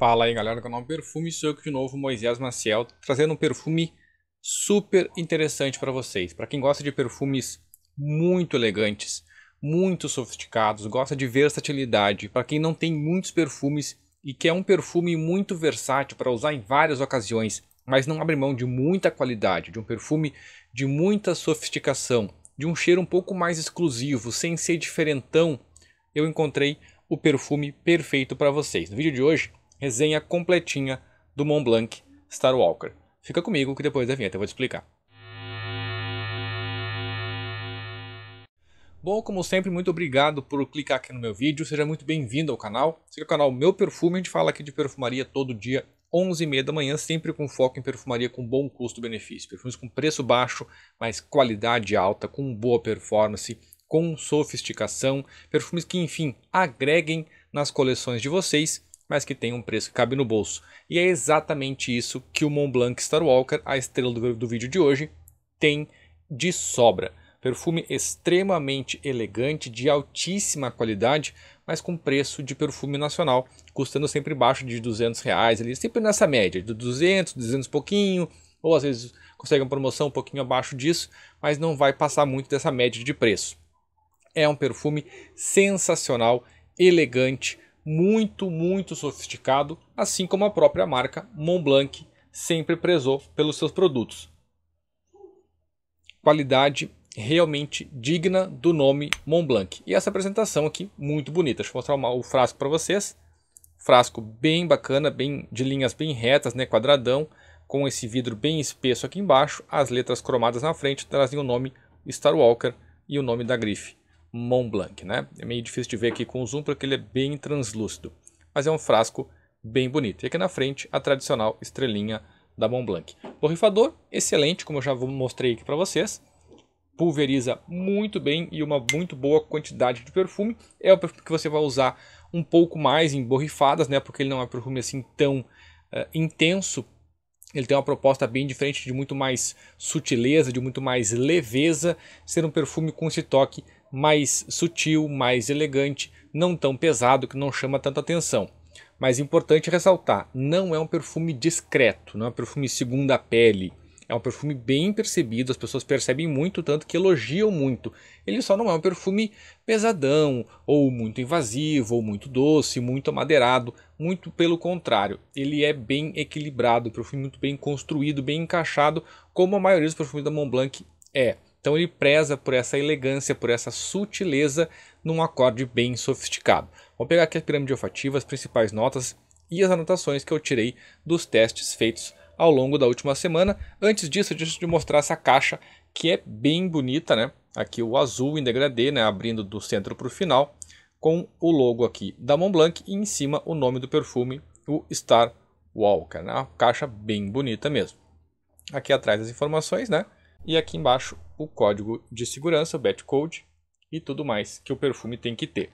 Fala aí galera do canal Perfume, sou eu de novo, Moisés Maciel, trazendo um perfume super interessante para vocês. Para quem gosta de perfumes muito elegantes, muito sofisticados, gosta de versatilidade, para quem não tem muitos perfumes e quer é um perfume muito versátil para usar em várias ocasiões, mas não abre mão de muita qualidade, de um perfume de muita sofisticação, de um cheiro um pouco mais exclusivo, sem ser diferentão, eu encontrei o perfume perfeito para vocês. No vídeo de hoje resenha completinha do Mont Blanc Star Walker. Fica comigo que depois da vinheta eu vou te explicar. Bom, como sempre, muito obrigado por clicar aqui no meu vídeo. Seja muito bem-vindo ao canal. Seja o canal Meu Perfume. A gente fala aqui de perfumaria todo dia, 11h30 da manhã, sempre com foco em perfumaria com bom custo-benefício. Perfumes com preço baixo, mas qualidade alta, com boa performance, com sofisticação. Perfumes que, enfim, agreguem nas coleções de vocês mas que tem um preço que cabe no bolso. E é exatamente isso que o Montblanc Starwalker, a estrela do, do vídeo de hoje, tem de sobra. Perfume extremamente elegante, de altíssima qualidade, mas com preço de perfume nacional, custando sempre baixo de 200 reais, ali, sempre nessa média, de 200, 200 e pouquinho, ou às vezes consegue uma promoção um pouquinho abaixo disso, mas não vai passar muito dessa média de preço. É um perfume sensacional, elegante, muito, muito sofisticado, assim como a própria marca Montblanc sempre prezou pelos seus produtos. Qualidade realmente digna do nome Montblanc. E essa apresentação aqui muito bonita. Deixa eu mostrar o frasco para vocês. Frasco bem bacana, bem de linhas bem retas, né, quadradão, com esse vidro bem espesso aqui embaixo, as letras cromadas na frente trazem o nome Star Walker e o nome da grife. Mont Blanc. Né? É meio difícil de ver aqui com o zoom porque ele é bem translúcido, mas é um frasco bem bonito. E aqui na frente a tradicional estrelinha da Mont Blanc. Borrifador excelente, como eu já mostrei aqui para vocês. Pulveriza muito bem e uma muito boa quantidade de perfume. É o perfume que você vai usar um pouco mais em borrifadas, né? Porque ele não é um perfume assim tão uh, intenso ele tem uma proposta bem diferente, de muito mais sutileza, de muito mais leveza, ser um perfume com esse toque mais sutil, mais elegante, não tão pesado, que não chama tanta atenção. Mas é importante ressaltar, não é um perfume discreto, não é um perfume segunda pele. É um perfume bem percebido, as pessoas percebem muito, tanto que elogiam muito. Ele só não é um perfume pesadão, ou muito invasivo, ou muito doce, muito amadeirado. Muito pelo contrário, ele é bem equilibrado, perfume muito bem construído, bem encaixado, como a maioria dos perfumes da Montblanc é. Então ele preza por essa elegância, por essa sutileza num acorde bem sofisticado. Vou pegar aqui a pirâmide olfativa, as principais notas e as anotações que eu tirei dos testes feitos ao longo da última semana. Antes disso, deixa eu te mostrar essa caixa que é bem bonita, né? Aqui o azul em degradê, né? Abrindo do centro para o final, com o logo aqui da Montblanc e em cima o nome do perfume, o Star Walker. Né? Uma caixa bem bonita mesmo. Aqui atrás as informações, né? E aqui embaixo o código de segurança, o batch code e tudo mais que o perfume tem que ter.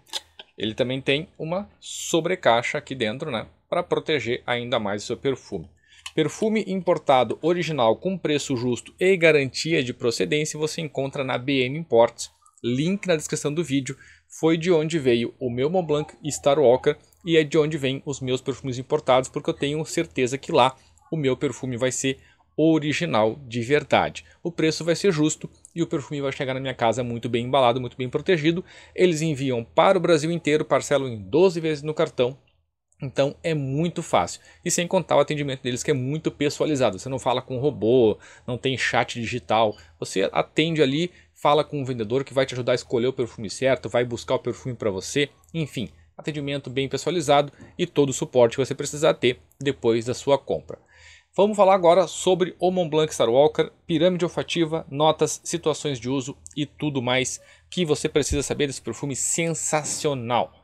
Ele também tem uma sobrecaixa aqui dentro, né? Para proteger ainda mais o seu perfume. Perfume importado original com preço justo e garantia de procedência você encontra na BM Imports. Link na descrição do vídeo. Foi de onde veio o meu Montblanc Star Walker e é de onde vêm os meus perfumes importados, porque eu tenho certeza que lá o meu perfume vai ser original de verdade. O preço vai ser justo e o perfume vai chegar na minha casa muito bem embalado, muito bem protegido. Eles enviam para o Brasil inteiro, parcelam em 12 vezes no cartão então é muito fácil. E sem contar o atendimento deles que é muito pessoalizado. Você não fala com robô, não tem chat digital. Você atende ali, fala com um vendedor que vai te ajudar a escolher o perfume certo, vai buscar o perfume para você, enfim, atendimento bem pessoalizado e todo o suporte que você precisar ter depois da sua compra. Vamos falar agora sobre o Montblanc Star Walker, pirâmide olfativa, notas, situações de uso e tudo mais que você precisa saber desse perfume sensacional.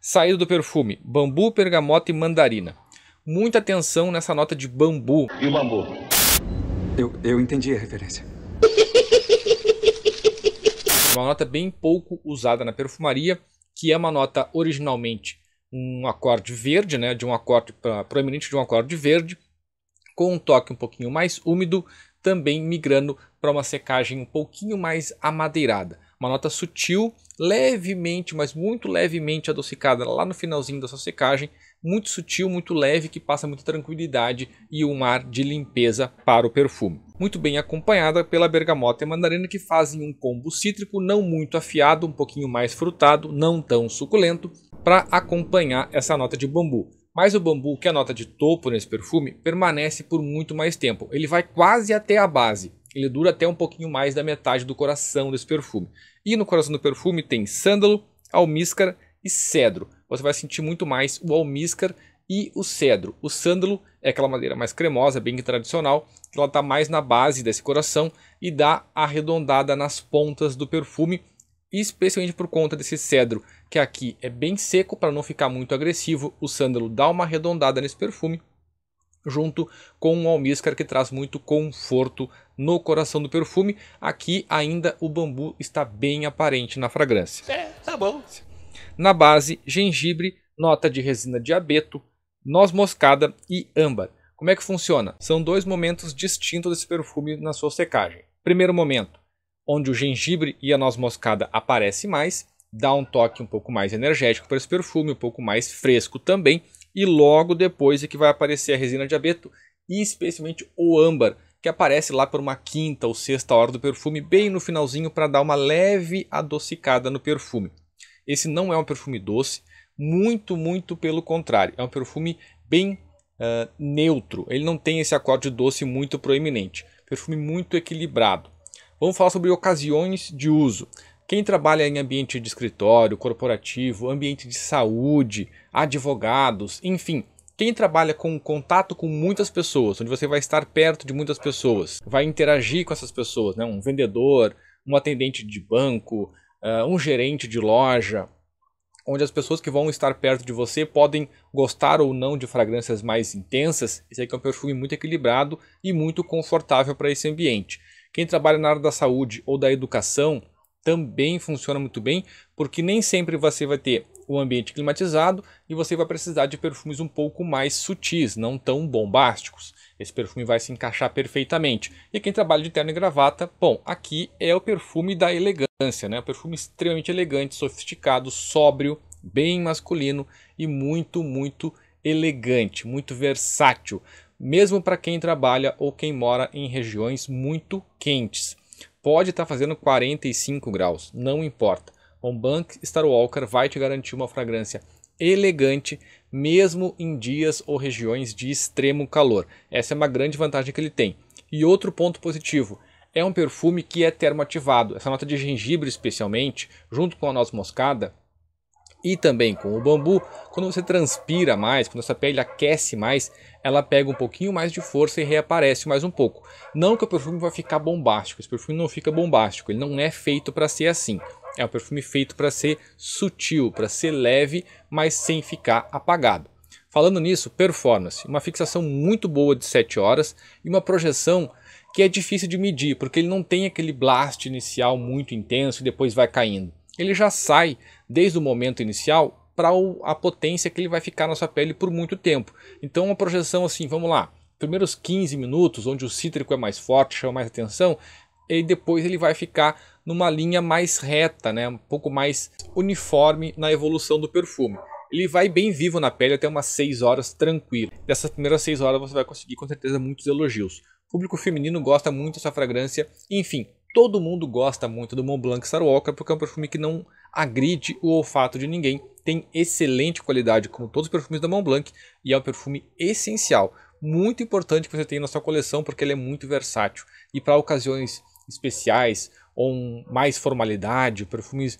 Saída do perfume: bambu, bergamota e mandarina. Muita atenção nessa nota de bambu. E o bambu? Eu, eu entendi a referência. Uma nota bem pouco usada na perfumaria, que é uma nota originalmente um acorde verde, né, de um acorde proeminente de um acorde verde, com um toque um pouquinho mais úmido, também migrando para uma secagem um pouquinho mais amadeirada uma nota sutil, levemente, mas muito levemente adocicada lá no finalzinho da sua secagem, muito sutil, muito leve, que passa muita tranquilidade e um ar de limpeza para o perfume. Muito bem acompanhada pela bergamota e mandarina que fazem um combo cítrico não muito afiado, um pouquinho mais frutado, não tão suculento, para acompanhar essa nota de bambu. Mas o bambu, que é a nota de topo nesse perfume, permanece por muito mais tempo. Ele vai quase até a base. Ele dura até um pouquinho mais da metade do coração desse perfume. E no coração do perfume tem sândalo, almíscar e cedro. Você vai sentir muito mais o almíscar e o cedro. O sândalo é aquela madeira mais cremosa, bem tradicional, que ela está mais na base desse coração e dá arredondada nas pontas do perfume, especialmente por conta desse cedro, que aqui é bem seco para não ficar muito agressivo. O sândalo dá uma arredondada nesse perfume junto com um almíscar que traz muito conforto no coração do perfume. Aqui ainda o bambu está bem aparente na fragrância. É, tá bom. Na base, gengibre, nota de resina de abeto, noz moscada e âmbar. Como é que funciona? São dois momentos distintos desse perfume na sua secagem. Primeiro momento, onde o gengibre e a noz moscada aparecem mais, dá um toque um pouco mais energético para esse perfume, um pouco mais fresco também, e logo depois é que vai aparecer a resina de abeto e especialmente o âmbar, que aparece lá por uma quinta ou sexta hora do perfume, bem no finalzinho para dar uma leve adocicada no perfume. Esse não é um perfume doce, muito, muito pelo contrário, é um perfume bem uh, neutro, ele não tem esse acorde doce muito proeminente, perfume muito equilibrado. Vamos falar sobre ocasiões de uso. Quem trabalha em ambiente de escritório, corporativo, ambiente de saúde, advogados, enfim, quem trabalha com contato com muitas pessoas, onde você vai estar perto de muitas pessoas, vai interagir com essas pessoas, né? um vendedor, um atendente de banco, uh, um gerente de loja, onde as pessoas que vão estar perto de você podem gostar ou não de fragrâncias mais intensas. Esse aqui é um perfume muito equilibrado e muito confortável para esse ambiente. Quem trabalha na área da saúde ou da educação, também funciona muito bem, porque nem sempre você vai ter o ambiente climatizado e você vai precisar de perfumes um pouco mais sutis, não tão bombásticos. Esse perfume vai se encaixar perfeitamente. E quem trabalha de terno e gravata, bom, aqui é o perfume da elegância, né? Um perfume extremamente elegante, sofisticado, sóbrio, bem masculino e muito, muito elegante, muito versátil, mesmo para quem trabalha ou quem mora em regiões muito quentes. Pode estar tá fazendo 45 graus, não importa. Um Bank Star Walker vai te garantir uma fragrância elegante, mesmo em dias ou regiões de extremo calor. Essa é uma grande vantagem que ele tem. E outro ponto positivo, é um perfume que é termoativado. Essa nota de gengibre, especialmente, junto com a noz moscada, e também com o bambu, quando você transpira mais, quando essa pele aquece mais, ela pega um pouquinho mais de força e reaparece mais um pouco. Não que o perfume vai ficar bombástico, esse perfume não fica bombástico, ele não é feito para ser assim. É um perfume feito para ser sutil, para ser leve, mas sem ficar apagado. Falando nisso, performance, uma fixação muito boa de 7 horas e uma projeção que é difícil de medir, porque ele não tem aquele blast inicial muito intenso e depois vai caindo. Ele já sai desde o momento inicial para a potência que ele vai ficar na sua pele por muito tempo. Então, uma projeção assim, vamos lá, primeiros 15 minutos, onde o cítrico é mais forte, chama mais atenção, e depois ele vai ficar numa linha mais reta, né, um pouco mais uniforme na evolução do perfume. Ele vai bem vivo na pele até umas 6 horas tranquilo. Dessas primeiras 6 horas você vai conseguir com certeza muitos elogios. O público feminino gosta muito dessa fragrância, enfim, todo mundo gosta muito do Mont Blanc Star Walker porque é um perfume que não agride o olfato de ninguém, tem excelente qualidade como todos os perfumes da Mont Blanc e é um perfume essencial, muito importante que você tenha na sua coleção porque ele é muito versátil e para ocasiões especiais ou mais formalidade, perfumes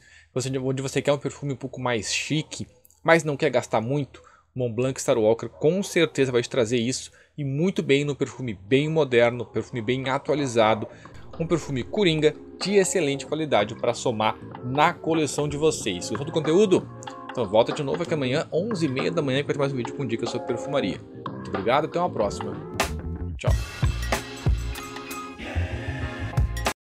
onde você quer um perfume um pouco mais chique, mas não quer gastar muito, Mont Blanc Star Walker com certeza vai te trazer isso e muito bem no perfume bem moderno, perfume bem atualizado, um perfume coringa de excelente qualidade para somar na coleção de vocês. Gostou do conteúdo? Então volta de novo aqui é amanhã, 11h30 da manhã, para mais um vídeo com dicas sobre perfumaria. Muito obrigado, até uma próxima. Tchau.